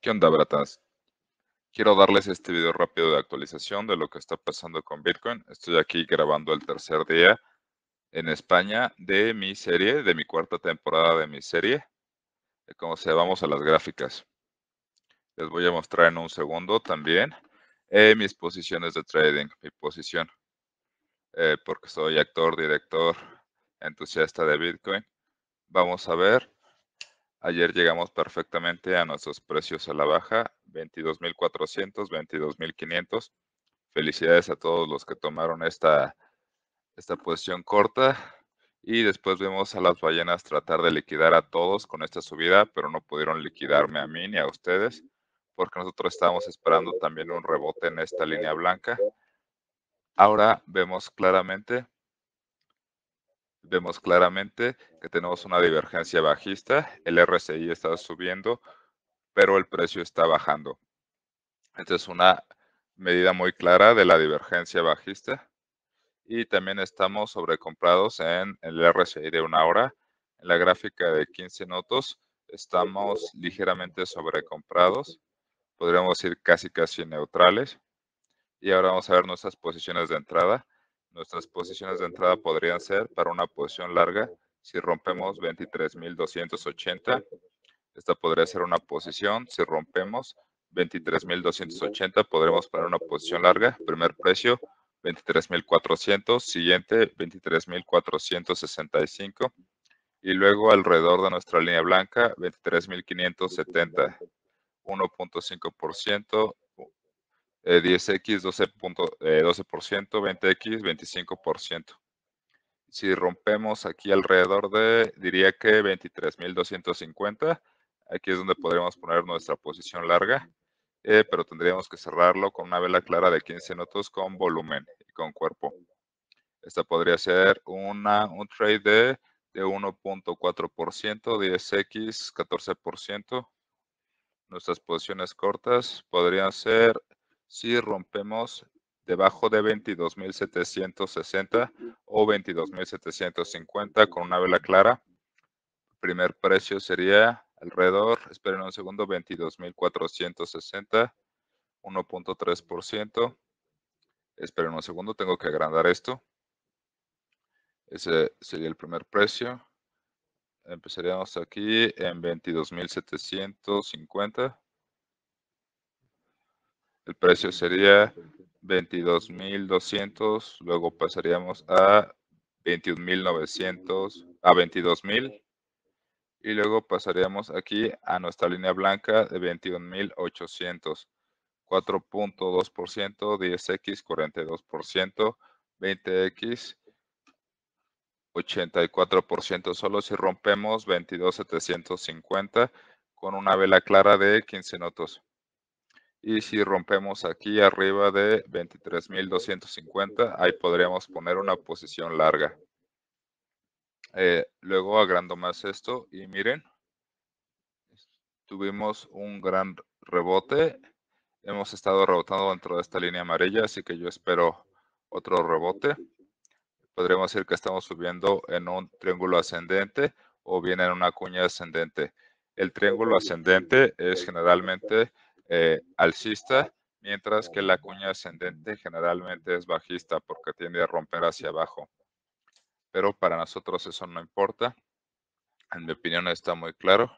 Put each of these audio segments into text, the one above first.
¿Qué onda, bratas? Quiero darles este video rápido de actualización de lo que está pasando con Bitcoin. Estoy aquí grabando el tercer día en España de mi serie, de mi cuarta temporada de mi serie. Como se vamos a las gráficas. Les voy a mostrar en un segundo también eh, mis posiciones de trading, mi posición. Eh, porque soy actor, director, entusiasta de Bitcoin. Vamos a ver Ayer llegamos perfectamente a nuestros precios a la baja, 22.400, 22.500. Felicidades a todos los que tomaron esta, esta posición corta. Y después vemos a las ballenas tratar de liquidar a todos con esta subida, pero no pudieron liquidarme a mí ni a ustedes, porque nosotros estábamos esperando también un rebote en esta línea blanca. Ahora vemos claramente vemos claramente que tenemos una divergencia bajista, el RSI está subiendo, pero el precio está bajando. Esta es una medida muy clara de la divergencia bajista. Y también estamos sobrecomprados en el RSI de una hora. En la gráfica de 15 notos estamos ligeramente sobrecomprados. Podríamos ir casi casi neutrales. Y ahora vamos a ver nuestras posiciones de entrada. Nuestras posiciones de entrada podrían ser para una posición larga, si rompemos 23.280, esta podría ser una posición, si rompemos 23.280 podremos para una posición larga, primer precio 23.400, siguiente 23.465 y luego alrededor de nuestra línea blanca 23.570, 1.5%, 10X 12%, 20X 25%. Si rompemos aquí alrededor de, diría que 23.250, aquí es donde podríamos poner nuestra posición larga, eh, pero tendríamos que cerrarlo con una vela clara de 15 notos con volumen y con cuerpo. Esta podría ser una, un trade de, de 1.4%, 10x, 14%. Nuestras posiciones cortas podrían ser si rompemos debajo de 22.760 o 22.750 con una vela clara. El primer precio sería alrededor, esperen un segundo, 22.460, 1.3%. Esperen un segundo, tengo que agrandar esto. Ese sería el primer precio. Empezaríamos aquí en 22.750. El precio sería 22.200, luego pasaríamos a 21.900, a 22.000 y luego pasaríamos aquí a nuestra línea blanca de 21.800, 4.2%, 10x, 42%, 20x, 84% solo si rompemos 22.750 con una vela clara de 15 notos. Y si rompemos aquí arriba de 23.250, ahí podríamos poner una posición larga. Eh, luego agrando más esto y miren, tuvimos un gran rebote. Hemos estado rebotando dentro de esta línea amarilla, así que yo espero otro rebote. Podríamos decir que estamos subiendo en un triángulo ascendente o bien en una cuña ascendente. El triángulo ascendente es generalmente eh, alcista, mientras que la cuña ascendente generalmente es bajista porque tiende a romper hacia abajo. Pero para nosotros eso no importa. En mi opinión está muy claro.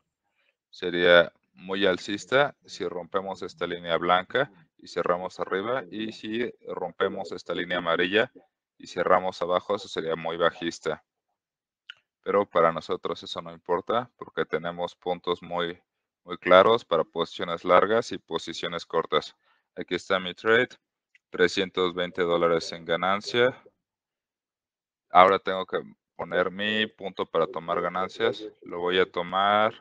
Sería muy alcista si rompemos esta línea blanca y cerramos arriba. Y si rompemos esta línea amarilla y cerramos abajo, eso sería muy bajista. Pero para nosotros eso no importa porque tenemos puntos muy claros para posiciones largas y posiciones cortas. Aquí está mi trade, 320 dólares en ganancia. Ahora tengo que poner mi punto para tomar ganancias. Lo voy a tomar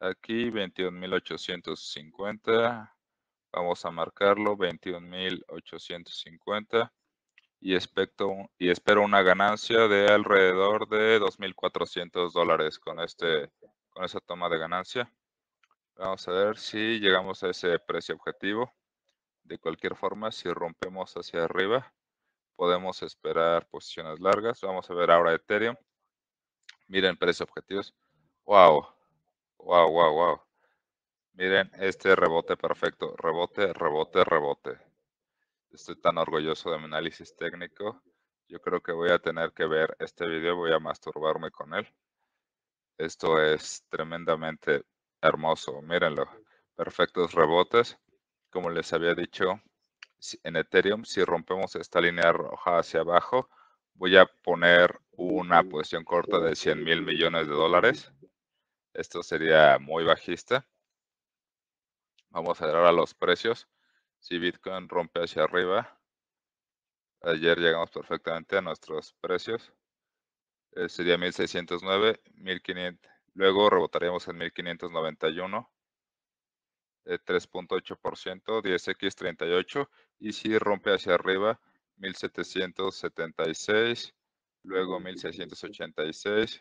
aquí, 21.850. Vamos a marcarlo, 21.850. Y, y espero una ganancia de alrededor de 2.400 dólares con, este, con esa toma de ganancia. Vamos a ver si llegamos a ese precio objetivo. De cualquier forma, si rompemos hacia arriba, podemos esperar posiciones largas. Vamos a ver ahora Ethereum. Miren precios objetivos. Wow, wow, wow, wow. Miren este rebote perfecto. Rebote, rebote, rebote. Estoy tan orgulloso de mi análisis técnico. Yo creo que voy a tener que ver este video. Voy a masturbarme con él. Esto es tremendamente hermoso, los Perfectos rebotes. Como les había dicho, en Ethereum, si rompemos esta línea roja hacia abajo, voy a poner una posición corta de 100 mil millones de dólares. Esto sería muy bajista. Vamos a ver ahora los precios. Si Bitcoin rompe hacia arriba, ayer llegamos perfectamente a nuestros precios. Eh, sería 1609, 1500. Luego rebotaríamos en 1591, 3.8%, 10x38, y si rompe hacia arriba, 1776, luego 1686,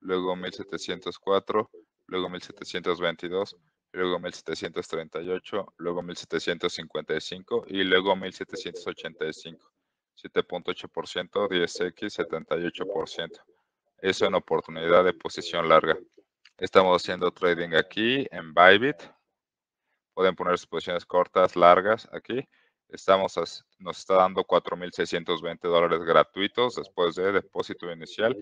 luego 1704, luego 1722, luego 1738, luego 1755 y luego 1785. 7.8%, 10x, 78% es una oportunidad de posición larga. Estamos haciendo trading aquí en Bybit. Pueden poner sus posiciones cortas, largas aquí. Estamos, nos está dando 4.620 dólares gratuitos después de depósito inicial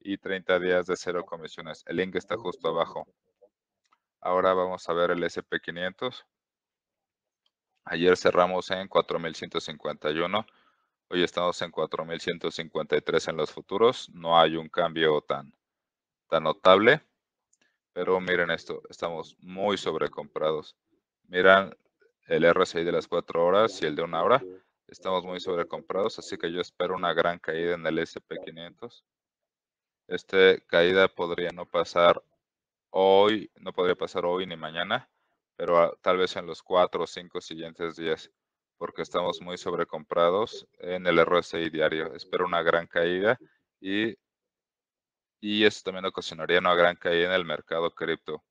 y 30 días de cero comisiones. El link está justo abajo. Ahora vamos a ver el SP500. Ayer cerramos en 4.151. Hoy estamos en 4.153 en los futuros. No hay un cambio tan, notable. Pero miren esto, estamos muy sobrecomprados. Miran el RSI de las 4 horas y el de una hora. Estamos muy sobrecomprados, así que yo espero una gran caída en el SP500. Esta caída podría no pasar hoy, no podría pasar hoy ni mañana, pero tal vez en los 4 o 5 siguientes días porque estamos muy sobrecomprados en el RSI diario. Espero una gran caída y, y eso también ocasionaría una gran caída en el mercado cripto.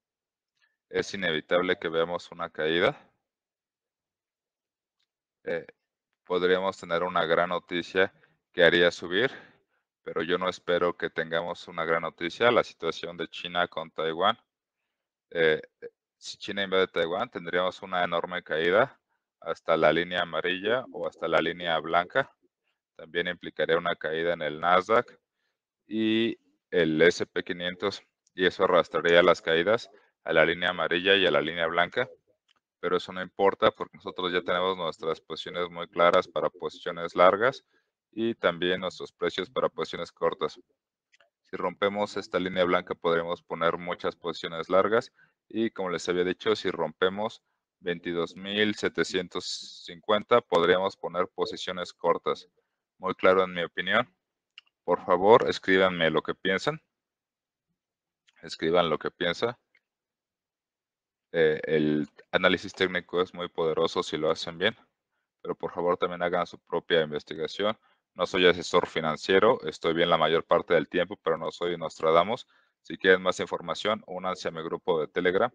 Es inevitable que veamos una caída. Eh, podríamos tener una gran noticia que haría subir, pero yo no espero que tengamos una gran noticia. La situación de China con Taiwán. Eh, eh, si China invade Taiwán, tendríamos una enorme caída hasta la línea amarilla o hasta la línea blanca. También implicaría una caída en el Nasdaq y el SP500 y eso arrastraría las caídas a la línea amarilla y a la línea blanca. Pero eso no importa porque nosotros ya tenemos nuestras posiciones muy claras para posiciones largas y también nuestros precios para posiciones cortas. Si rompemos esta línea blanca podremos poner muchas posiciones largas y como les había dicho, si rompemos 22.750 podríamos poner posiciones cortas. Muy claro en mi opinión. Por favor, escríbanme lo que piensan. Escriban lo que piensa. Eh, el análisis técnico es muy poderoso si lo hacen bien, pero por favor también hagan su propia investigación. No soy asesor financiero, estoy bien la mayor parte del tiempo, pero no soy Nostradamus. Si quieren más información, únanse a mi grupo de Telegram.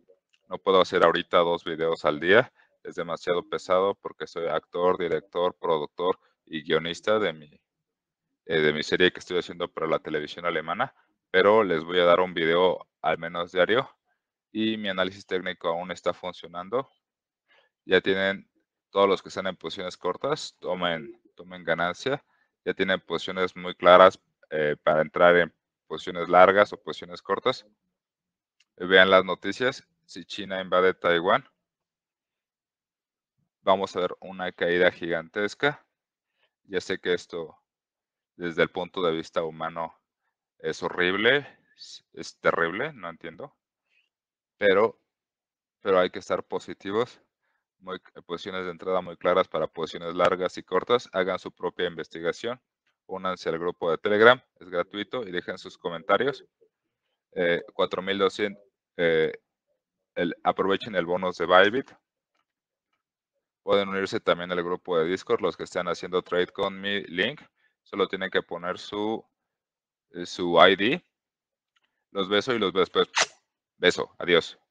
No puedo hacer ahorita dos videos al día. Es demasiado pesado porque soy actor, director, productor y guionista de mi, eh, de mi serie que estoy haciendo para la televisión alemana. Pero les voy a dar un video al menos diario y mi análisis técnico aún está funcionando. Ya tienen todos los que están en posiciones cortas, tomen, tomen ganancia. Ya tienen posiciones muy claras eh, para entrar en posiciones largas o posiciones cortas. Vean las noticias si China invade Taiwán, vamos a ver una caída gigantesca. Ya sé que esto, desde el punto de vista humano, es horrible, es terrible, no entiendo, pero, pero hay que estar positivos. Muy, posiciones de entrada muy claras para posiciones largas y cortas. Hagan su propia investigación. Únanse al grupo de Telegram, es gratuito y dejen sus comentarios. 4200, eh, aprovechen el bonus de Bybit. Pueden unirse también al grupo de Discord, los que están haciendo trade con mi link. Solo tienen que poner su, eh, su ID. Los beso y los beso. Beso. Adiós.